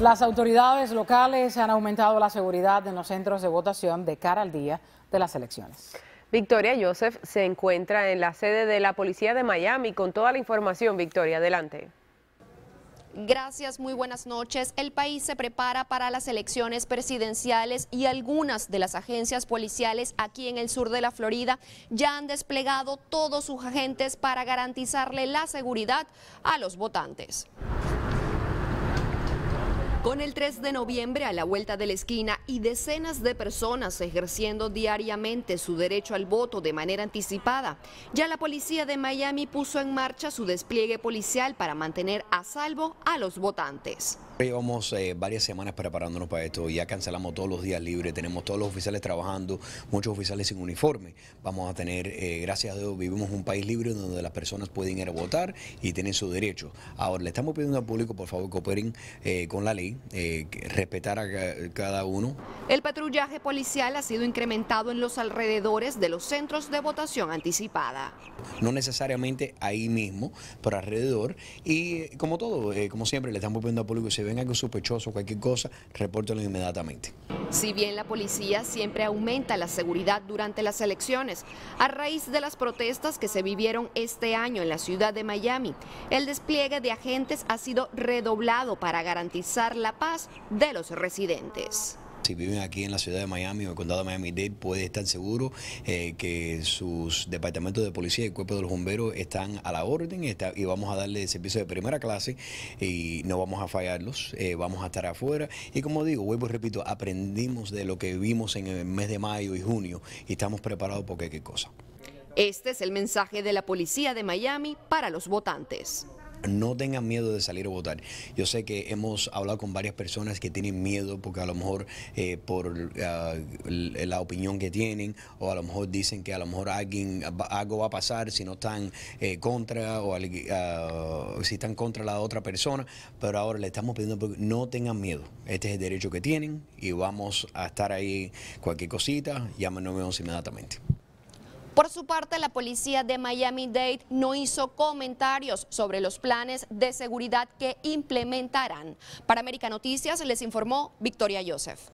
Las autoridades locales han aumentado la seguridad en los centros de votación de cara al día de las elecciones. Victoria Joseph se encuentra en la sede de la Policía de Miami con toda la información. Victoria, adelante. Gracias, muy buenas noches. El país se prepara para las elecciones presidenciales y algunas de las agencias policiales aquí en el sur de la Florida ya han desplegado todos sus agentes para garantizarle la seguridad a los votantes. Con el 3 de noviembre a la vuelta de la esquina y decenas de personas ejerciendo diariamente su derecho al voto de manera anticipada, ya la policía de Miami puso en marcha su despliegue policial para mantener a salvo a los votantes llevamos eh, varias semanas preparándonos para esto. Ya cancelamos todos los días libres, tenemos todos los oficiales trabajando, muchos oficiales sin uniforme. Vamos a tener, eh, gracias a Dios, vivimos un país libre donde las personas pueden ir a votar y tienen su derecho. Ahora, le estamos pidiendo al público, por favor, cooperen eh, con la ley, respetar a cada uno. El patrullaje policial ha sido incrementado en los alrededores de los centros de votación anticipada. No necesariamente ahí mismo, pero alrededor. Y como todo, como siempre, le estamos pidiendo al público que se ven algo sospechoso, cualquier cosa, repórtelo inmediatamente. Si bien la policía siempre aumenta la seguridad durante las elecciones, a raíz de las protestas que se vivieron este año en la ciudad de Miami, el despliegue de agentes ha sido redoblado para garantizar la paz de los residentes. Si viven aquí en la ciudad de Miami o el condado de Miami-Dade, puede estar seguro eh, que sus departamentos de policía y cuerpo de los bomberos están a la orden y vamos a darle servicio de primera clase y no vamos a fallarlos, eh, vamos a estar afuera. Y como digo, vuelvo y repito, aprendimos de lo que vimos en el mes de mayo y junio y estamos preparados porque qué cosa. Este es el mensaje de la policía de Miami para los votantes no tengan miedo de salir a votar. Yo sé que hemos hablado con varias personas que tienen miedo porque a lo mejor eh, por ah, la opinión que tienen o a lo mejor dicen que a lo mejor alguien algo va a pasar si no están eh, contra o ah, si están contra la otra persona, pero ahora le estamos pidiendo no tengan miedo. Este es el derecho que tienen y vamos a estar ahí cualquier cosita, llámenos inmediatamente. Por su parte, la policía de Miami-Dade no hizo comentarios sobre los planes de seguridad que implementarán. Para América Noticias les informó Victoria Joseph.